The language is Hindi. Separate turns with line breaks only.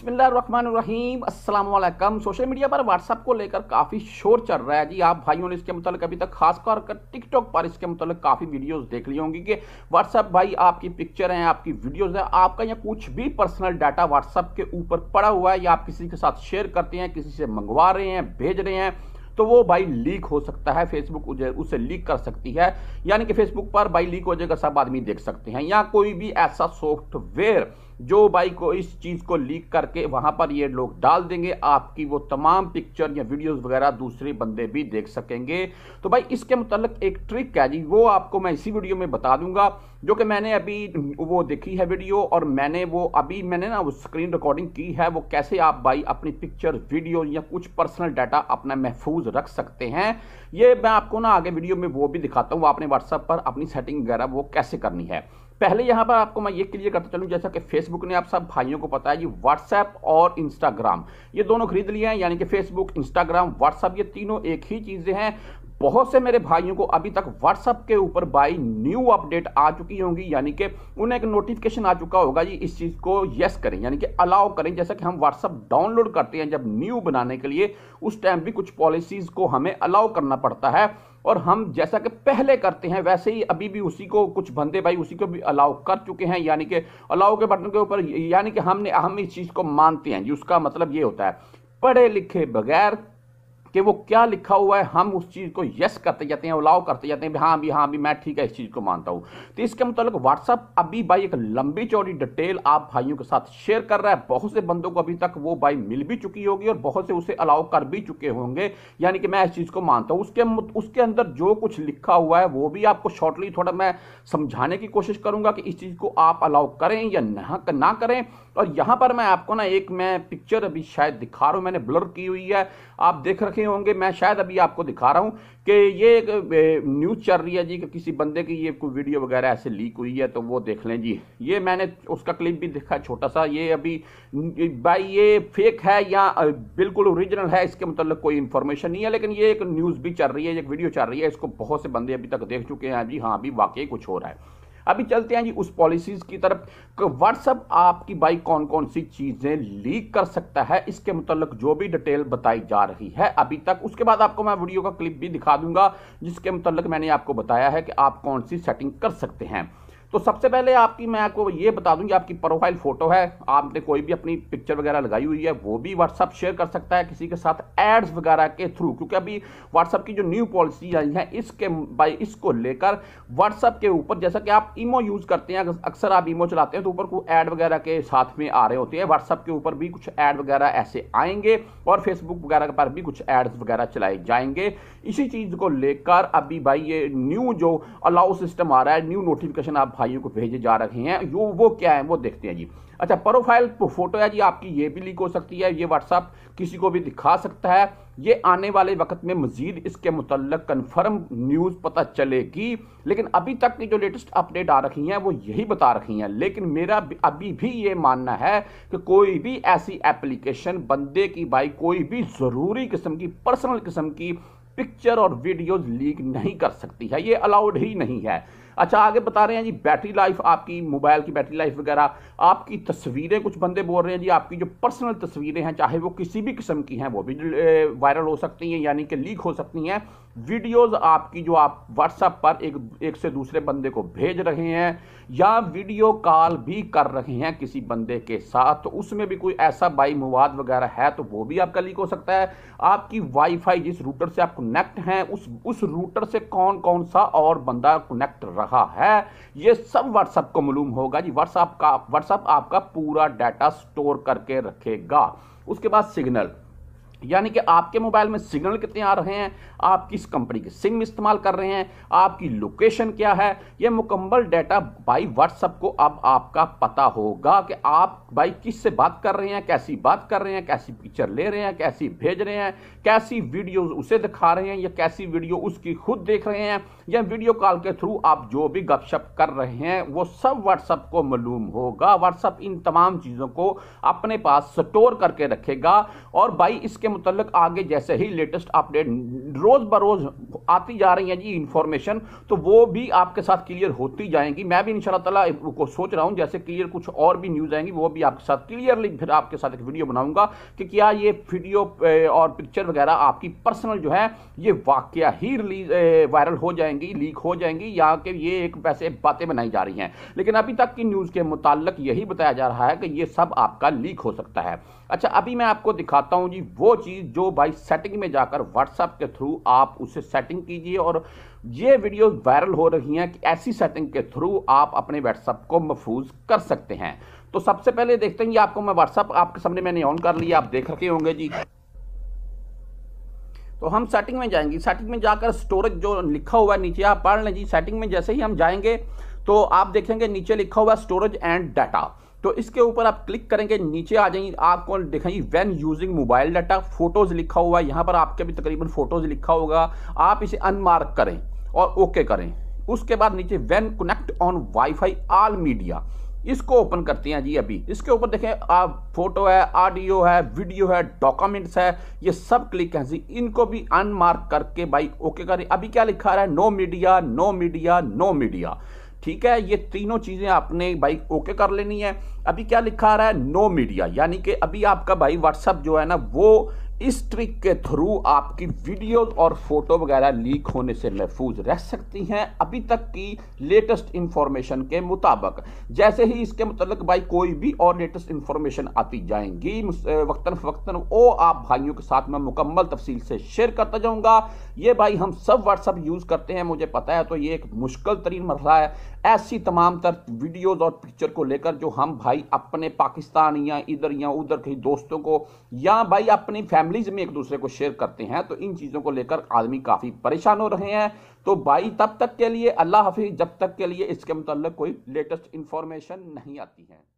बिसमीम अल्लाम सोशल मीडिया पर व्हाट्सअप को लेकर काफ़ी शोर चल रहा है जी आप भाइयों ने इसके मतलब अभी तक खासकर कर टिकटॉक पर इसके मतलब काफ़ी वीडियोस देख ली होंगी कि व्हाट्सअप भाई आपकी पिक्चर हैं आपकी वीडियोस हैं आपका या कुछ भी पर्सनल डाटा व्हाट्सअप के ऊपर पड़ा हुआ है या आप किसी के साथ शेयर करते हैं किसी से मंगवा रहे हैं भेज रहे हैं तो वो भाई लीक हो सकता है फेसबुक उसे लीक कर सकती है यानी कि फेसबुक पर भाई लीक हो जाएगा सब आदमी देख सकते हैं या कोई भी ऐसा सॉफ्टवेयर जो भाई को इस चीज़ को लीक करके वहाँ पर ये लोग डाल देंगे आपकी वो तमाम पिक्चर या वीडियोस वगैरह दूसरे बंदे भी देख सकेंगे तो भाई इसके मतलब एक ट्रिक है जी वो आपको मैं इसी वीडियो में बता दूंगा जो कि मैंने अभी वो देखी है वीडियो और मैंने वो अभी मैंने ना वो स्क्रीन रिकॉर्डिंग की है वो कैसे आप भाई अपनी पिक्चर वीडियो या कुछ पर्सनल डाटा अपना महफूज रख सकते हैं ये मैं आपको ना आगे वीडियो में वो भी दिखाता हूँ आपने व्हाट्सएप पर अपनी सेटिंग वगैरह वो कैसे करनी है पहले यहाँ पर आपको मैं ये क्लियर करता चलूँ जैसा कि फेसबुक ने आप सब भाइयों को पता है जी व्हाट्सएप और इंस्टाग्राम ये दोनों खरीद लिए हैं यानी कि फेसबुक इंस्टाग्राम व्हाट्सएप ये तीनों एक ही चीज़ें हैं बहुत से मेरे भाइयों को अभी तक व्हाट्सएप के ऊपर बाई न्यू अपडेट आ चुकी होंगी यानी कि उन्हें एक नोटिफिकेशन आ चुका होगा जी इस चीज़ को यस करें यानी कि अलाउ करें जैसा कि हम व्हाट्सएप डाउनलोड करते हैं जब न्यू बनाने के लिए उस टाइम भी कुछ पॉलिसीज़ को हमें अलाउ करना पड़ता है और हम जैसा कि पहले करते हैं वैसे ही अभी भी उसी को कुछ बंदे भाई उसी को भी अलाउ कर चुके हैं यानी कि अलाउ के बटन के ऊपर यानी कि हमने हम इस चीज़ को मानते हैं जी उसका मतलब ये होता है पढ़े लिखे बगैर कि वो क्या लिखा हुआ है हम उस चीज़ को यस करते जाते हैं अलाउ करते जाते हैं हाँ भी हाँ भी मैं ठीक है इस चीज़ को मानता हूँ तो इसके मतलब व्हाट्सअप अभी भाई एक लंबी चौड़ी डिटेल आप भाइयों के साथ शेयर कर रहा है बहुत से बंदों को अभी तक वो भाई मिल भी चुकी होगी और बहुत से उसे अलाउ कर भी चुके होंगे यानी कि मैं इस चीज़ को मानता हूँ उसके उसके अंदर जो कुछ लिखा हुआ है वो भी आपको शॉर्टली थोड़ा मैं समझाने की कोशिश करूंगा कि इस चीज़ को आप अलाउ करें या ना, ना करें और यहाँ पर मैं आपको ना एक मैं पिक्चर अभी शायद दिखा रहा हूँ मैंने ब्लर की हुई है आप देख रखे देखे होंगे मैं शायद अभी आपको दिखा रहा हूं कि ये एक न्यूज़ चल रही है जी कि किसी बंदे की ये कोई वीडियो वगैरह ऐसे लीक हुई है तो वो देख लें जी ये मैंने उसका क्लिप भी देखा छोटा सा ये अभी भाई ये फेक है या बिल्कुल ओरिजिनल है इसके मतलब कोई इन्फॉर्मेशन नहीं है लेकिन ये एक न्यूज़ भी चल रही है एक वीडियो चल रही है इसको बहुत से बंदे अभी तक देख चुके हैं जी हाँ अभी वाकई कुछ हो रहा है अभी चलते हैं जी उस पॉलिसीज की तरफ व्हाट्सअप आपकी बाई कौन कौन सी चीजें लीक कर सकता है इसके मुतलक जो भी डिटेल बताई जा रही है अभी तक उसके बाद आपको मैं वीडियो का क्लिप भी दिखा दूंगा जिसके मुतलक मैंने आपको बताया है कि आप कौन सी सेटिंग कर सकते हैं तो सबसे पहले आपकी मैं आपको ये बता दूं कि आपकी प्रोफाइल फोटो है आपने कोई भी अपनी पिक्चर वगैरह लगाई हुई है वो भी व्हाट्सअप शेयर कर सकता है किसी के साथ एड्स वगैरह के थ्रू क्योंकि अभी व्हाट्सअप की जो न्यू पॉलिसी आई है इसके बाई इसको लेकर व्हाट्सअप के ऊपर जैसा कि आप ईमो यूज़ करते हैं अक्सर आप ईमो चलाते हैं तो ऊपर को एड वगैरह के साथ में आ रहे होते हैं व्हाट्सअप के ऊपर भी कुछ एड वगैरह ऐसे आएंगे और फेसबुक वगैरह पर भी कुछ एड्स वगैरह चलाए जाएंगे इसी चीज़ को लेकर अभी भाई ये न्यू जो अलाउ सिस्टम आ रहा है न्यू नोटिफिकेशन आप भाइयों को भेजे जा रहे हैं यो वो क्या है वो देखते हैं जी अच्छा प्रोफाइल फोटो है जी आपकी ये भी लीक हो सकती है ये व्हाट्सअप किसी को भी दिखा सकता है ये आने वाले वक्त में मजीद इसके मुतलक कन्फर्म न्यूज़ पता चलेगी लेकिन अभी तक की जो लेटेस्ट अपडेट आ रही हैं वो यही बता रही हैं लेकिन मेरा अभी भी ये मानना है कि कोई भी ऐसी एप्लीकेशन बंदे की भाई कोई भी ज़रूरी किस्म की पर्सनल किस्म की पिक्चर और वीडियोज़ लीक नहीं कर सकती है ये अलाउड ही नहीं है अच्छा आगे बता रहे हैं जी बैटरी लाइफ आपकी मोबाइल की बैटरी लाइफ वगैरह आपकी तस्वीरें कुछ बंदे बोल रहे हैं जी आपकी जो पर्सनल तस्वीरें हैं चाहे वो किसी भी किस्म की हैं वो भी वायरल हो सकती हैं यानी कि लीक हो सकती हैं वीडियोस आपकी जो आप व्हाट्सएप पर एक एक से दूसरे बंदे को भेज रहे हैं या वीडियो कॉल भी कर रहे हैं किसी बंदे के साथ तो उसमें भी कोई ऐसा बाई मवाद वगैरह है तो वो भी आपका लीक हो सकता है आपकी वाईफाई जिस रूटर से आप कनेक्ट हैं उस उस रूटर से कौन कौन सा और बंदा कनेक्ट रहा है ये सब व्हाट्सएप को मालूम होगा जी व्हाट्सएप का व्हाट्सअप आपका पूरा डाटा स्टोर करके रखेगा उसके बाद सिग्नल यानी कि आपके मोबाइल में सिग्नल कितने आ रहे हैं आप किस कंपनी के सिम इस्तेमाल कर रहे हैं आपकी लोकेशन क्या है यह मुकम्मल डाटा बाई व्हाट्सअप को अब आपका पता होगा कि आप बाई किस से बात कर रहे हैं कैसी बात कर रहे हैं कैसी पिक्चर ले रहे हैं कैसी भेज रहे हैं कैसी वीडियो उसे दिखा रहे हैं या कैसी वीडियो उसकी खुद देख रहे हैं या वीडियो कॉल के थ्रू आप जो भी गपशप कर रहे हैं वो सब व्हाट्सअप को मालूम होगा व्हाट्सअप इन तमाम चीज़ों को अपने पास स्टोर करके रखेगा और बाई इसके मुतल आगे जैसे ही लेटेस्ट अपडेट रोज़ बरोज़ आती जा रही है जी इन्फॉर्मेशन तो वो भी आपके साथ क्लियर होती जाएंगी मैं भी इन तला को सोच रहा हूँ जैसे क्लियर कुछ और भी न्यूज आएंगी वो भी आपके साथ क्लियरली फिर आपके साथ एक वीडियो बनाऊंगा कि क्या ये वीडियो और पिक्चर वगैरह आपकी पर्सनल जो है ये वाक्य ही रिलीज वायरल हो जाएंगी लीक हो जाएंगी या कि ये एक वैसे बातें बनाई जा रही हैं लेकिन अभी तक की न्यूज़ के मुतालक यही बताया जा रहा है कि ये सब आपका लीक हो सकता है अच्छा अभी मैं आपको दिखाता हूँ जी वो चीज़ जो भाई सेटिंग में जाकर व्हाट्सएप के थ्रू आप उसे सेटिंग सेटिंग कीजिए और ये वीडियो वायरल हो रही हैं कि ऐसी सेटिंग के थ्रू आप अपने व्हाट्सअप को महफूज कर सकते हैं तो सबसे पहले देखते हैं आपको मैं व्हाट्सअप आपके सामने मैंने ऑन कर लिया आप देख रखे होंगे जी तो हम सेटिंग में जाएंगे सेटिंग में जाकर स्टोरेज जो लिखा हुआ है नीचे आप पढ़ लें जी सेटिंग में जैसे ही हम जाएंगे तो आप देखेंगे नीचे लिखा हुआ स्टोरेज एंड डाटा तो इसके ऊपर आप क्लिक करेंगे नीचे आ जाएंगे आपको दिखाई when using mobile data photos लिखा हुआ है यहाँ पर आपके भी तकरीबन फ़ोटोज़ लिखा होगा आप इसे अनमार्क करें और ओके करें उसके बाद नीचे when connect on wifi all media इसको ओपन करते हैं जी अभी इसके ऊपर देखें आप फोटो है ऑडियो है वीडियो है डॉक्यूमेंट्स है ये सब क्लिक हैं जी इनको भी अनमार्क करके भाई ओके करें अभी क्या लिखा रहा है no media no media no media ठीक है ये तीनों चीजें आपने भाई ओके कर लेनी है अभी क्या लिखा आ रहा है नो मीडिया यानी कि अभी आपका भाई व्हाट्सअप जो है ना वो इस ट्रिक के थ्रू आपकी वीडियो और फोटो वगैरह लीक होने से महफूज रह सकती हैं अभी तक की लेटेस्ट इंफॉर्मेशन के मुताबिक जैसे ही इसके मतलब भाई कोई भी और लेटेस्ट इंफॉर्मेशन आती जाएंगी वक्ता फवक्ता वो आप भाइयों के साथ मैं मुकम्मल तफसील से शेयर करता जाऊंगा ये भाई हम सब व्हाट्सअप यूज़ करते हैं मुझे पता है तो ये एक मुश्किल तरीन मरला है ऐसी तमाम तर वीडियोज़ और पिक्चर को लेकर जो हम भाई अपने पाकिस्तान या इधर या उधर कहीं दोस्तों को या भाई अपनी फैमिली फैमिलीज में एक दूसरे को शेयर करते हैं तो इन चीज़ों को लेकर आदमी काफ़ी परेशान हो रहे हैं तो भाई तब तक के लिए अल्लाह हाफिज जब तक के लिए इसके मुतल कोई लेटेस्ट इंफॉर्मेशन नहीं आती है